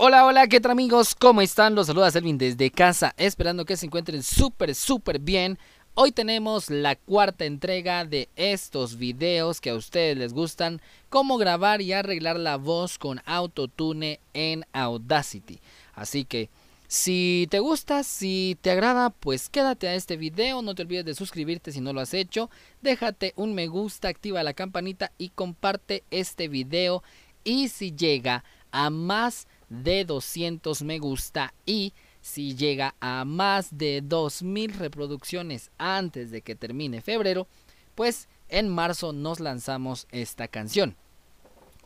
Hola, hola, ¿qué tal amigos? ¿Cómo están? Los saluda Selvin desde casa, esperando que se encuentren súper, súper bien. Hoy tenemos la cuarta entrega de estos videos que a ustedes les gustan, cómo grabar y arreglar la voz con autotune en Audacity. Así que, si te gusta, si te agrada, pues quédate a este video, no te olvides de suscribirte si no lo has hecho, déjate un me gusta, activa la campanita y comparte este video. Y si llega a más de 200 me gusta y si llega a más de 2.000 reproducciones antes de que termine febrero, pues en marzo nos lanzamos esta canción.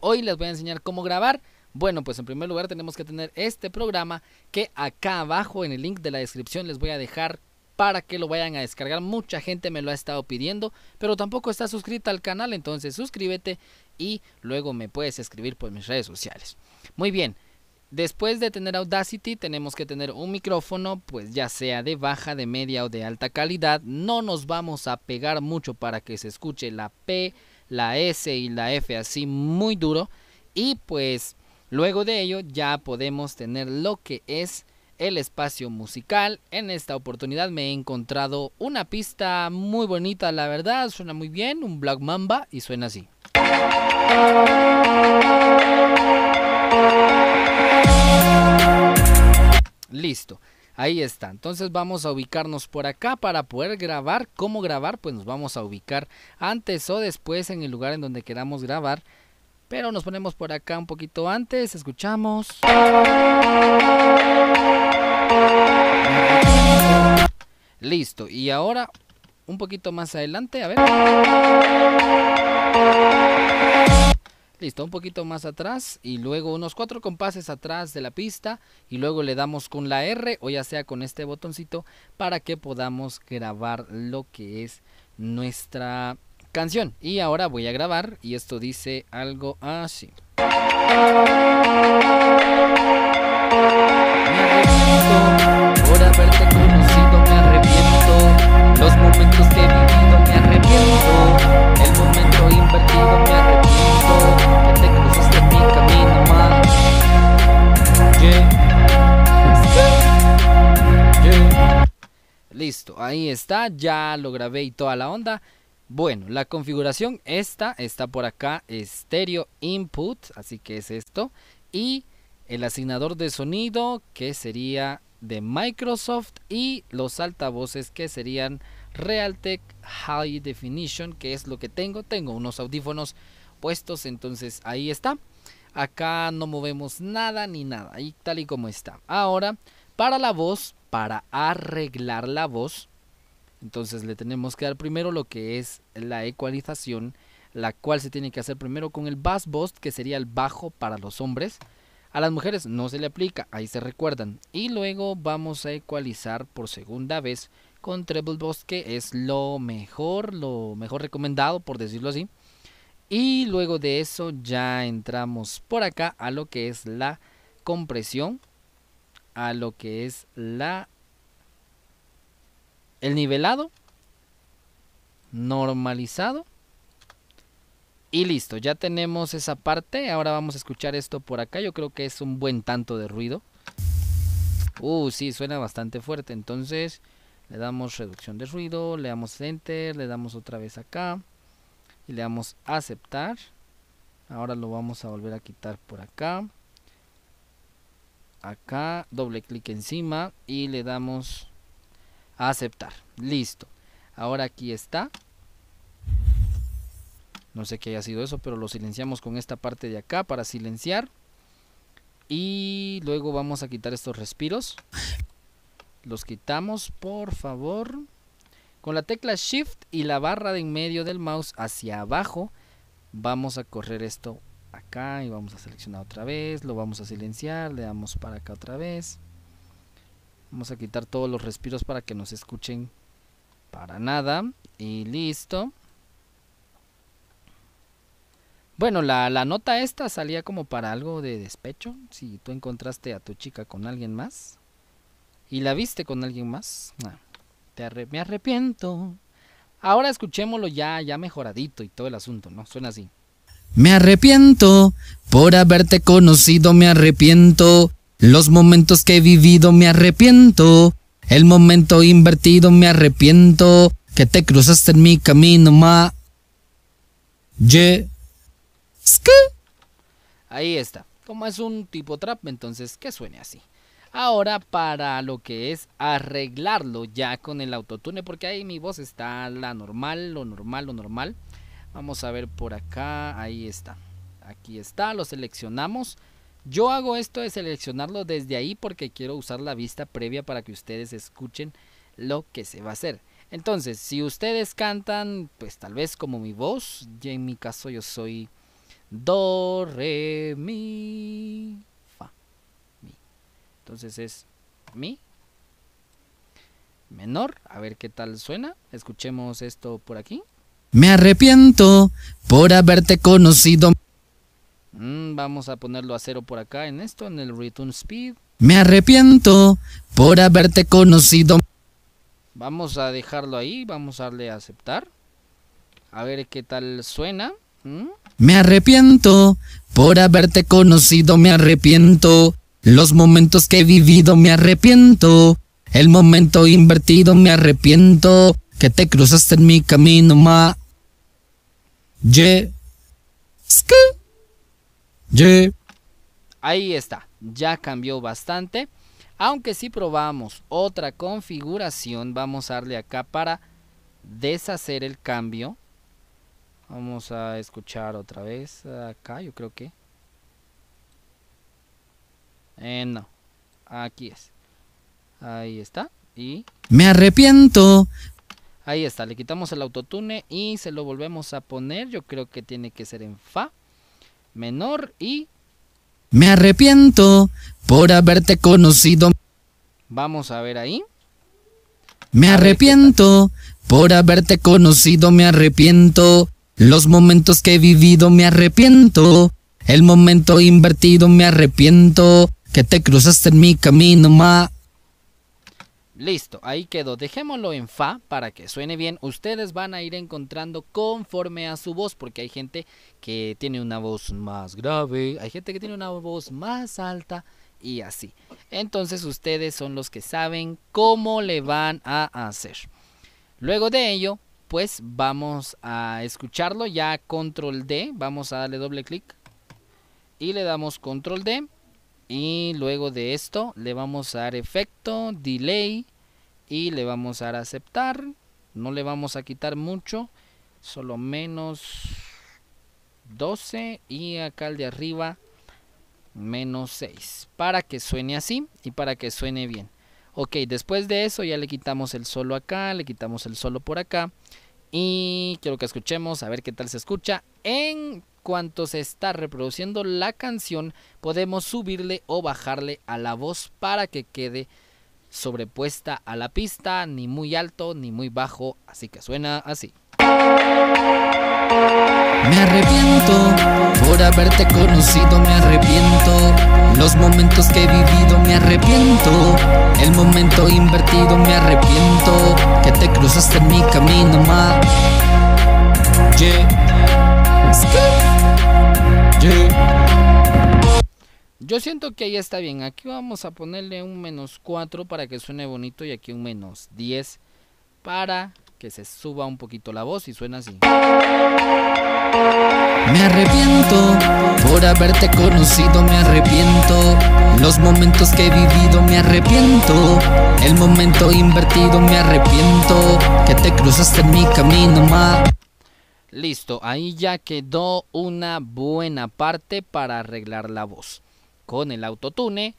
Hoy les voy a enseñar cómo grabar. Bueno, pues en primer lugar tenemos que tener este programa que acá abajo en el link de la descripción les voy a dejar para que lo vayan a descargar. Mucha gente me lo ha estado pidiendo, pero tampoco está suscrita al canal, entonces suscríbete y luego me puedes escribir por mis redes sociales. Muy bien, Después de tener Audacity tenemos que tener un micrófono, pues ya sea de baja, de media o de alta calidad. No nos vamos a pegar mucho para que se escuche la P, la S y la F así muy duro. Y pues luego de ello ya podemos tener lo que es el espacio musical. En esta oportunidad me he encontrado una pista muy bonita, la verdad, suena muy bien, un Black Mamba y suena así. Listo. Ahí está. Entonces vamos a ubicarnos por acá para poder grabar. ¿Cómo grabar? Pues nos vamos a ubicar antes o después en el lugar en donde queramos grabar. Pero nos ponemos por acá un poquito antes. Escuchamos. Listo. Y ahora un poquito más adelante. A ver. Listo, un poquito más atrás y luego unos cuatro compases atrás de la pista y luego le damos con la R o ya sea con este botoncito para que podamos grabar lo que es nuestra canción. Y ahora voy a grabar y esto dice algo así. los momentos que he vivido me arrepiento, el momento invertido Listo, ahí está, ya lo grabé y toda la onda. Bueno, la configuración esta está por acá, estéreo input, así que es esto. Y el asignador de sonido que sería de Microsoft y los altavoces que serían Realtek High Definition, que es lo que tengo. Tengo unos audífonos puestos, entonces ahí está. Acá no movemos nada ni nada, ahí tal y como está. Ahora, para la voz, para arreglar la voz, entonces le tenemos que dar primero lo que es la ecualización, la cual se tiene que hacer primero con el bass boost, que sería el bajo para los hombres. A las mujeres no se le aplica, ahí se recuerdan. Y luego vamos a ecualizar por segunda vez con treble boost, que es lo mejor, lo mejor recomendado, por decirlo así. Y luego de eso ya entramos por acá a lo que es la compresión a lo que es la el nivelado normalizado y listo, ya tenemos esa parte. Ahora vamos a escuchar esto por acá. Yo creo que es un buen tanto de ruido. Uh, sí, suena bastante fuerte. Entonces le damos reducción de ruido, le damos enter, le damos otra vez acá y le damos aceptar. Ahora lo vamos a volver a quitar por acá acá, doble clic encima y le damos a aceptar. Listo. Ahora aquí está. No sé qué haya sido eso, pero lo silenciamos con esta parte de acá para silenciar. Y luego vamos a quitar estos respiros. Los quitamos, por favor. Con la tecla Shift y la barra de en medio del mouse hacia abajo, vamos a correr esto acá y vamos a seleccionar otra vez, lo vamos a silenciar, le damos para acá otra vez. Vamos a quitar todos los respiros para que nos escuchen para nada. Y listo. Bueno, la, nota esta salía como para algo de despecho. Si tú encontraste a tu chica con alguien más y la viste con alguien más, me arrepiento. Ahora escuchémoslo ya, ya mejoradito y todo el asunto, ¿no? Suena así. Me arrepiento por haberte conocido, me arrepiento. Los momentos que he vivido, me arrepiento. El momento invertido, me arrepiento. Que te cruzaste en mi camino, ma. Ye. Ahí está. Como es un tipo trap, entonces que suene así. Ahora para lo que es arreglarlo ya con el autotune, porque ahí mi voz está la normal, lo normal, lo normal. Vamos a ver por acá, ahí está. Aquí está, lo seleccionamos. Yo hago esto de seleccionarlo desde ahí porque quiero usar la vista previa para que ustedes escuchen lo que se va a hacer. Entonces, si ustedes cantan, pues tal vez como mi voz, Ya en mi caso yo soy do, re, mi, fa, mi. Entonces es mi menor, a ver qué tal suena. Escuchemos esto por aquí. Me arrepiento por haberte conocido. Mm, vamos a ponerlo a cero por acá en esto, en el return speed. Me arrepiento por haberte conocido. Vamos a dejarlo ahí, vamos a darle a aceptar. A ver qué tal suena. Me arrepiento por haberte conocido, me arrepiento. Los momentos que he vivido, me arrepiento. El momento invertido, me arrepiento. Que te cruzaste en mi camino, ma. Y Ahí está, ya cambió bastante. Aunque si probamos otra configuración, vamos a darle acá para deshacer el cambio. Vamos a escuchar otra vez acá, yo creo que. Eh, no, aquí es. Ahí está. Y... Me arrepiento Ahí está, le quitamos el autotune y se lo volvemos a poner. Yo creo que tiene que ser en fa menor y... Me arrepiento por haberte conocido. Vamos a ver ahí. Me arrepiento por haberte conocido, me arrepiento. Los momentos que he vivido, me arrepiento. El momento invertido, me arrepiento. Que te cruzaste en mi camino, ma. Listo, ahí quedó. Dejémoslo en fa para que suene bien. Ustedes van a ir encontrando conforme a su voz, porque hay gente que tiene una voz más grave, hay gente que tiene una voz más alta y así. Entonces ustedes son los que saben cómo le van a hacer. Luego de ello, pues vamos a escucharlo ya control D. Vamos a darle doble clic y le damos control D. Y luego de esto le vamos a dar efecto, delay y le vamos a dar aceptar. No le vamos a quitar mucho, solo menos 12 y acá el de arriba menos 6 para que suene así y para que suene bien. Ok, después de eso ya le quitamos el solo acá, le quitamos el solo por acá y quiero que escuchemos a ver qué tal se escucha en cuanto se está reproduciendo la canción podemos subirle o bajarle a la voz para que quede sobrepuesta a la pista, ni muy alto ni muy bajo, así que suena así. Me arrepiento por haberte conocido, me arrepiento. Los momentos que he vivido, me arrepiento. El momento invertido, me arrepiento. Que te cruzaste en mi camino, ma. Yo siento que ahí está bien. Aquí vamos a ponerle un menos 4 para que suene bonito y aquí un menos 10 para que se suba un poquito la voz y suene así. Me arrepiento por haberte conocido, me arrepiento. Los momentos que he vivido, me arrepiento. El momento invertido, me arrepiento. Que te cruzaste en mi camino, ma. Listo, ahí ya quedó una buena parte para arreglar la voz con el autotune.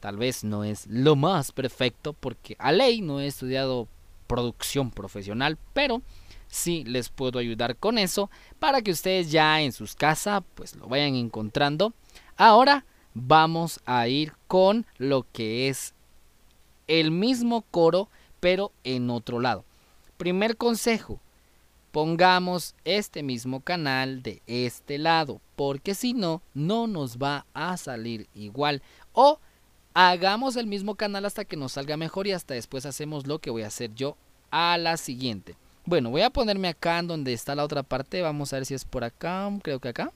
Tal vez no es lo más perfecto porque a ley no he estudiado producción profesional, pero si les puedo ayudar con eso para que ustedes ya en sus casas pues lo vayan encontrando. Ahora vamos a ir con lo que es el mismo coro pero en otro lado. Primer consejo, pongamos este mismo canal de este lado, porque si no, no nos va a salir igual. O hagamos el mismo canal hasta que nos salga mejor y hasta después hacemos lo que voy a hacer yo a la siguiente. Bueno, voy a ponerme acá en donde está la otra parte. Vamos a ver si es por acá. Creo que acá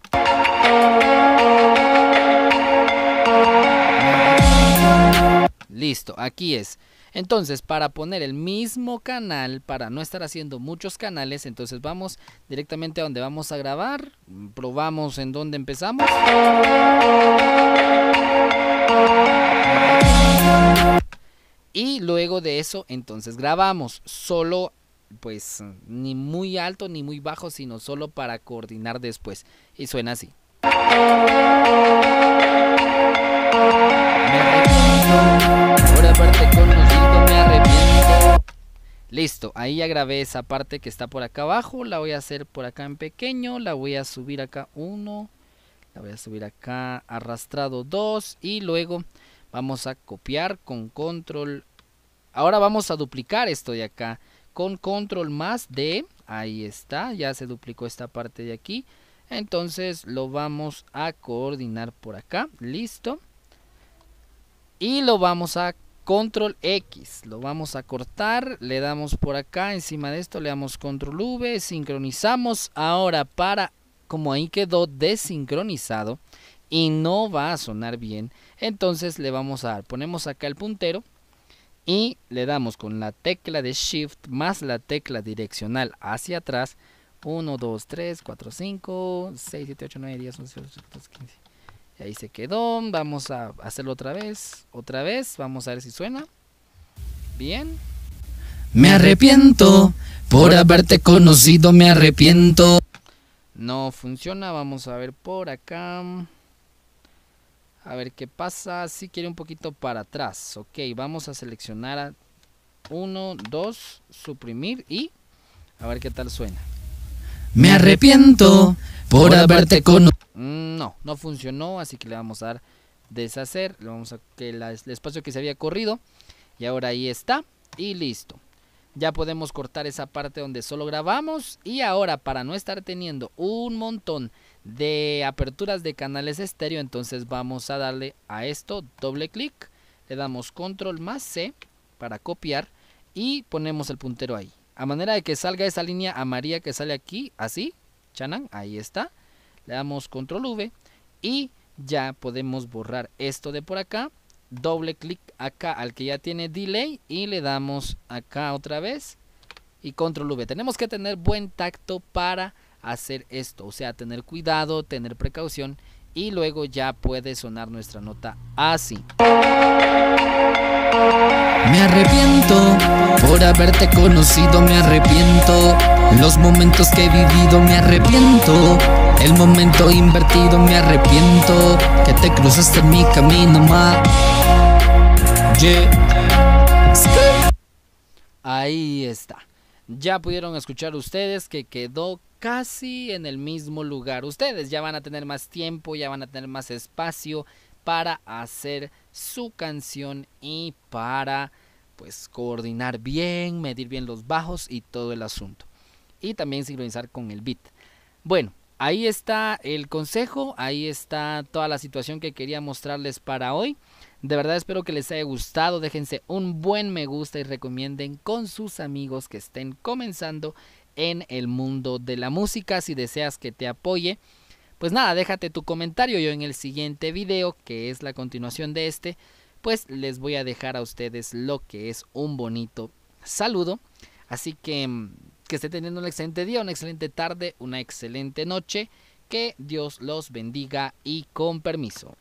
listo, aquí es. Entonces, para poner el mismo canal, para no estar haciendo muchos canales, entonces vamos directamente a donde vamos a grabar. Probamos en donde empezamos. Y luego de eso, entonces grabamos solo, pues ni muy alto ni muy bajo, sino solo para coordinar después. Y suena así. Listo, ahí ya grabé esa parte que está por acá abajo. La voy a hacer por acá en pequeño. La voy a subir acá 1. La voy a subir acá arrastrado 2. Y luego vamos a copiar con control. Ahora vamos a duplicar esto de acá. Con control más D. Ahí está. Ya se duplicó esta parte de aquí. Entonces lo vamos a coordinar por acá. Listo. Y lo vamos a Control X, lo vamos a cortar, le damos por acá, encima de esto le damos Control V, sincronizamos. Ahora para, como ahí quedó desincronizado y no va a sonar bien, entonces le vamos a dar, ponemos acá el puntero y le damos con la tecla de Shift más la tecla direccional hacia atrás. 1, 2, 3, 4, 5, 6, 7, 8, 9, 10, 11, 12, 15. Y ahí se quedó. Vamos a hacerlo otra vez. Otra vez. Vamos a ver si suena. Bien. Me arrepiento por haberte conocido, me arrepiento. No funciona, vamos a ver por acá. A ver qué pasa. Si sí quiere un poquito para atrás. Ok, vamos a seleccionar a 1, 2, suprimir y a ver qué tal suena. Me arrepiento por haberte conocido. Mm, no, no funcionó, así que le vamos a dar deshacer. Le vamos a que el espacio que se había corrido. Y ahora ahí está. Y listo. Ya podemos cortar esa parte donde solo grabamos. Y ahora para no estar teniendo un montón de aperturas de canales estéreo. Entonces vamos a darle a esto doble clic. Le damos control más C para copiar. Y ponemos el puntero ahí. A manera de que salga esa línea amarilla que sale aquí. Así. Chanan. Ahí está le damos control V y ya podemos borrar esto de por acá. Doble clic acá al que ya tiene delay y le damos acá otra vez y control V. Tenemos que tener buen tacto para hacer esto, o sea, tener cuidado, tener precaución y luego ya puede sonar nuestra nota así. Me arrepiento por haberte conocido, me arrepiento. Los momentos que he vivido, me arrepiento. El momento invertido me arrepiento que te cruzaste en mi camino, más. Ahí está. Ya pudieron escuchar ustedes que quedó casi en el mismo lugar. Ustedes ya van a tener más tiempo, ya van a tener más espacio para hacer su canción y para pues coordinar bien, medir bien los bajos y todo el asunto. Y también sincronizar con el beat. Bueno, ahí está el consejo, ahí está toda la situación que quería mostrarles para hoy. De verdad espero que les haya gustado, déjense un buen me gusta y recomienden con sus amigos que estén comenzando en el mundo de la música. Si deseas que te apoye, pues nada, déjate tu comentario. Yo en el siguiente video, que es la continuación de este, pues les voy a dejar a ustedes lo que es un bonito saludo. Así que mm, que esté teniendo un excelente día, una excelente tarde, una excelente noche. Que Dios los bendiga y con permiso.